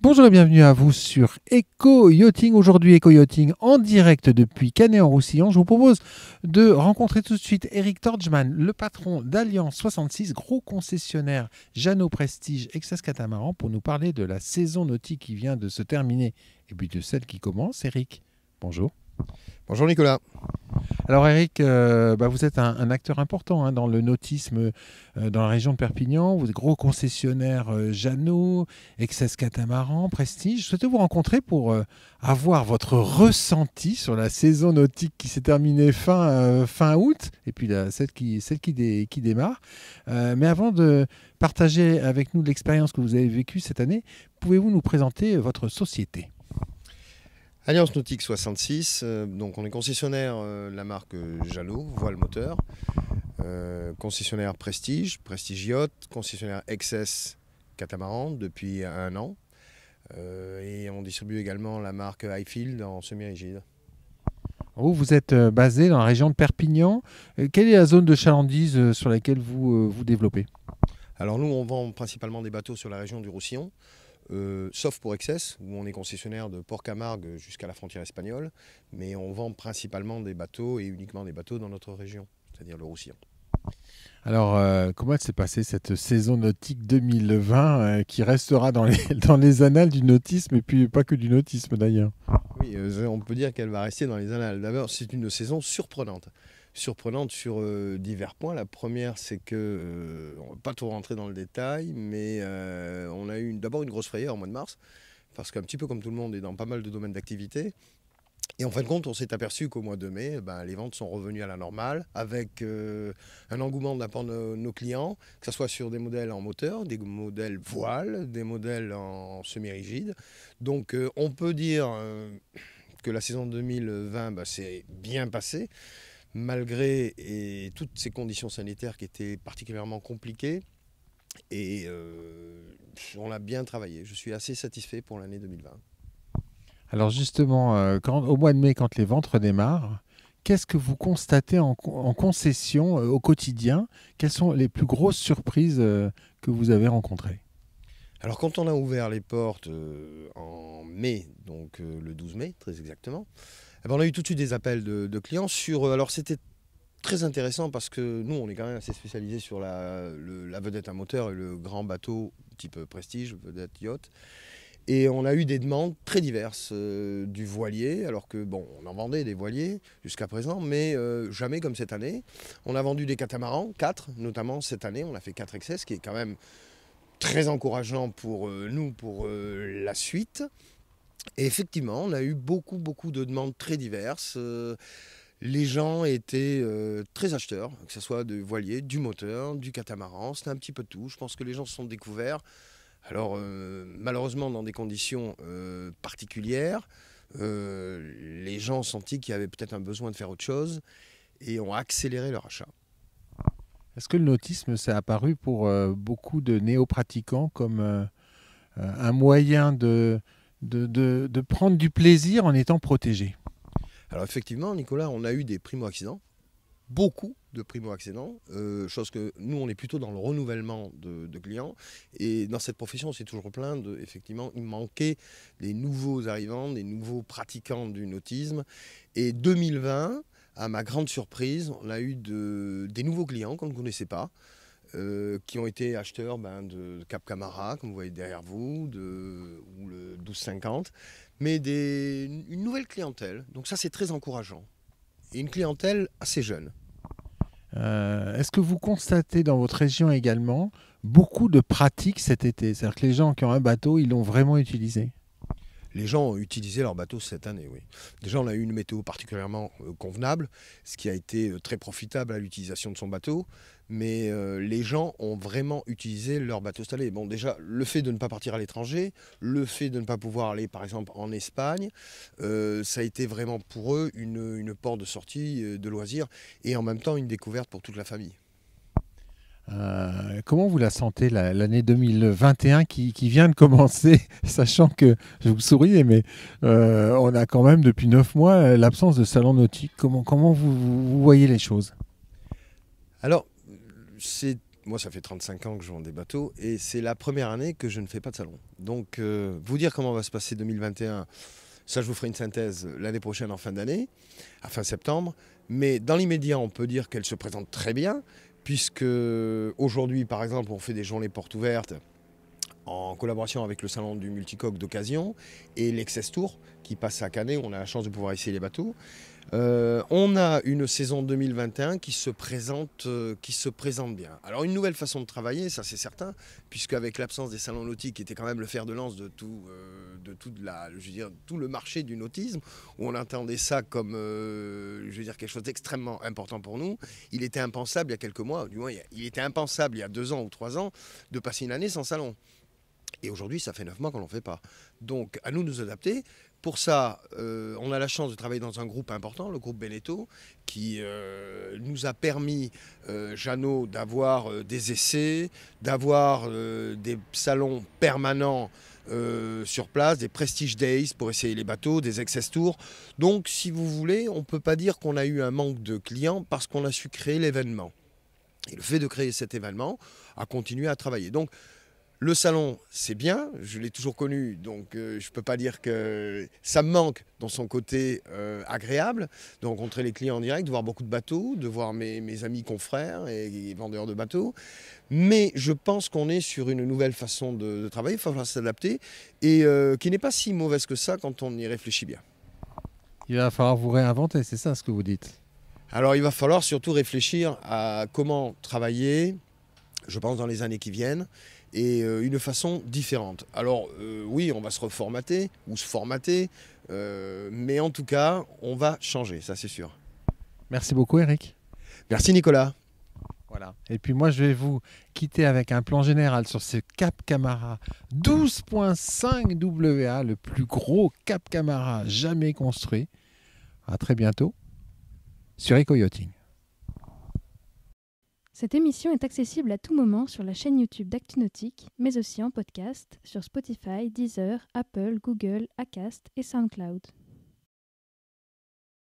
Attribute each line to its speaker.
Speaker 1: Bonjour et bienvenue à vous sur Eco Yachting. Aujourd'hui, Eco Yachting en direct depuis Canet en Roussillon. Je vous propose de rencontrer tout de suite Eric Torgeman, le patron d'Alliance 66, gros concessionnaire Jano Prestige Excess Catamaran, pour nous parler de la saison nautique qui vient de se terminer et puis de celle qui commence. Eric, bonjour. Bonjour Nicolas. Alors Eric, euh, bah, vous êtes un, acteur important hein, dans le nautisme euh, dans la région de Perpignan. Vous êtes gros concessionnaire euh, Jeannot, Excess Catamaran, Prestige. Je souhaitais vous rencontrer pour euh, avoir votre ressenti sur la saison nautique qui s'est terminée fin, août et puis celle qui démarre. mais avant de partager avec nous l'expérience que vous avez vécue cette année, pouvez-vous nous présenter votre société
Speaker 2: Alliance Nautique 66, euh, donc on est concessionnaire euh, la marque euh, Jalot, voile moteur, concessionnaire Prestige, Prestige Yacht, concessionnaire excess Catamaran depuis un an, et on distribue également la marque Highfield en semi-rigide.
Speaker 1: Vous, vous êtes basé dans la région de Perpignan. Quelle est la zone de chalandise sur laquelle vous vous développez
Speaker 2: Alors nous, on vend principalement des bateaux sur la région du Roussillon. Euh, sauf pour Excess, où on est concessionnaire de Port Camargue jusqu'à la frontière espagnole, mais on vend principalement des bateaux et uniquement des bateaux dans notre région, c'est-à-dire le Roussillon.
Speaker 1: Alors, euh, comment s'est passée cette saison nautique 2020 euh, qui restera dans les, dans les annales du nautisme et puis pas que du nautisme d'ailleurs
Speaker 2: Oui, on peut dire qu'elle va rester dans les annales. D'abord, c'est une saison surprenante surprenante sur euh, divers points. La première, c'est que, euh, on ne va pas trop rentrer dans le détail, mais euh, on a eu d'abord une grosse frayeur au mois de mars, parce qu'un petit peu comme tout le monde est dans pas mal de domaines d'activité. Et en fin de compte, on s'est aperçu qu'au mois de mai, ben, les ventes sont revenues à la normale, avec un engouement de la part de nos clients, que ce soit sur des modèles en moteur, des modèles voile, des modèles en semi-rigide. Donc on peut dire que la saison 2020 c'est ben, s'est bien passée malgré toutes ces conditions sanitaires qui étaient particulièrement compliquées. Et euh, on l'a bien travaillé. Je suis assez satisfait pour l'année 2020.
Speaker 1: Alors justement, euh, quand, au mois de mai, quand les ventes démarrent, qu'est-ce que vous constatez en, concession euh, au quotidien Quelles sont les plus grosses surprises que vous avez rencontrées
Speaker 2: alors quand on a ouvert les portes en mai, donc le 12 mai très exactement, eh ben, on a eu tout de suite des appels de, clients sur. Euh, alors c'était très intéressant parce que nous, on est quand même assez spécialisé sur la, vedette à moteur et le grand bateau type prestige, vedette yacht. Et on a eu des demandes très diverses, euh, du voilier, alors que bon, on en vendait des voiliers jusqu'à présent, mais euh, jamais comme cette année. On a vendu des catamarans, 4 notamment cette année, on a fait 4 excès, ce qui est quand même très encourageant pour nous, pour la suite. Et effectivement, on a eu beaucoup, beaucoup de demandes très diverses. Euh, les gens étaient euh, très acheteurs, que ce soit du voilier, du moteur, du catamaran, c'était un petit peu tout. Je pense que les gens se sont découverts, alors euh, malheureusement dans des conditions particulières, les gens ont senti qu'il y avait peut-être un besoin de faire autre chose et ont accéléré leur achat.
Speaker 1: Est-ce que le nautisme s'est apparu pour beaucoup de néo-pratiquants comme un moyen de, de, prendre du plaisir en étant protégé
Speaker 2: Alors effectivement, Nicolas, on a eu des primo-accidents, beaucoup de primo-accidents, euh, chose que nous, on est plutôt dans le renouvellement de, clients. Et dans cette profession, on s'est toujours plein de, effectivement, il manquait des nouveaux arrivants, des nouveaux pratiquants du nautisme. Et 2020, à ma grande surprise, on a eu de, des nouveaux clients qu'on ne connaissait pas. Euh, qui ont été acheteurs ben, de Cap Camara, comme vous voyez derrière vous, de, ou le 1250, mais une nouvelle clientèle. Donc ça, c'est très encourageant. Et une clientèle assez jeune.
Speaker 1: Euh, est-ce que vous constatez dans votre région également beaucoup de pratiques cet été C'est-à-dire que les gens qui ont un bateau, ils l'ont vraiment utilisé
Speaker 2: les gens ont utilisé leur bateau cette année, oui. Déjà, on a eu une météo particulièrement euh, convenable, ce qui a été très profitable à l'utilisation de son bateau mais euh, les gens ont vraiment utilisé leur bateau salé. Bon, déjà, le fait de ne pas partir à l'étranger, le fait de ne pas pouvoir aller, par exemple, en Espagne, euh, ça a été vraiment pour eux une, une porte de sortie, euh, de loisirs, et en même temps une découverte pour toute la famille.
Speaker 1: comment vous la sentez l'année 2021 qui, qui, vient de commencer, sachant que je vous souriez, mais on a quand même depuis neuf mois l'absence de salon nautique. Comment, comment vous, vous voyez les choses
Speaker 2: Alors, c'est moi, ça fait 35 ans que je vends des bateaux et c'est la première année que je ne fais pas de salon. Donc, euh, vous dire comment va se passer 2021, ça, je vous ferai une synthèse l'année prochaine en fin d'année, à fin septembre. Mais dans l'immédiat, on peut dire qu'elle se présente très bien, puisque aujourd'hui, par exemple, on fait des journées portes ouvertes en collaboration avec le salon du multicoque d'occasion et l'Excess Tour qui passe à Canet. On a la chance de pouvoir essayer les bateaux. Euh, on a une saison 2021 qui se, présente, euh, qui se présente bien. Alors une nouvelle façon de travailler, ça c'est certain, puisque avec l'absence des salons nautiques, qui était quand même le fer de lance de tout, euh, de je dire, tout le marché du nautisme, où on entendait ça comme je veux dire, quelque chose d'extrêmement important pour nous, il était impensable il y a quelques mois, du moins il était impensable il y a deux ans ou trois ans, de passer une année sans salon. Et aujourd'hui, ça fait neuf mois qu'on n'en fait pas. Donc, à nous de nous adapter. Pour ça, euh, on a la chance de travailler dans un groupe important, le groupe Beneteau, qui euh, nous a permis, euh, Jeannot, d'avoir euh, des essais, d'avoir des salons permanents sur place, des Prestige Days pour essayer les bateaux, des Excess Tours. Donc, si vous voulez, on ne peut pas dire qu'on a eu un manque de clients parce qu'on a su créer l'événement. Et le fait de créer cet événement a continué à travailler. Donc, le salon, c'est bien, je l'ai toujours connu, donc euh, je ne peux pas dire que ça me manque dans son côté euh, agréable, de rencontrer les clients en direct, de voir beaucoup de bateaux, de voir mes, amis confrères et, vendeurs de bateaux. Mais je pense qu'on est sur une nouvelle façon de, travailler, il va falloir s'adapter, et euh, qui n'est pas si mauvaise que ça quand on y réfléchit bien.
Speaker 1: Il va falloir vous réinventer, c'est ça ce que vous dites
Speaker 2: Alors il va falloir surtout réfléchir à comment travailler, je pense, dans les années qui viennent et euh, une façon différente. Alors euh, oui, on va se reformater ou se formater, euh, mais en tout cas, on va changer, ça c'est sûr.
Speaker 1: Merci beaucoup Eric. Merci Nicolas. Voilà. Et puis moi, je vais vous quitter avec un plan général sur ce Cap Camara 12.5 WA, le plus gros Cap Camara jamais construit. À très bientôt sur EcoYachting.
Speaker 2: Cette émission est accessible à tout moment sur la chaîne YouTube d'ActuNautique, mais aussi en podcast sur Spotify, Deezer, Apple, Google, Acast et SoundCloud.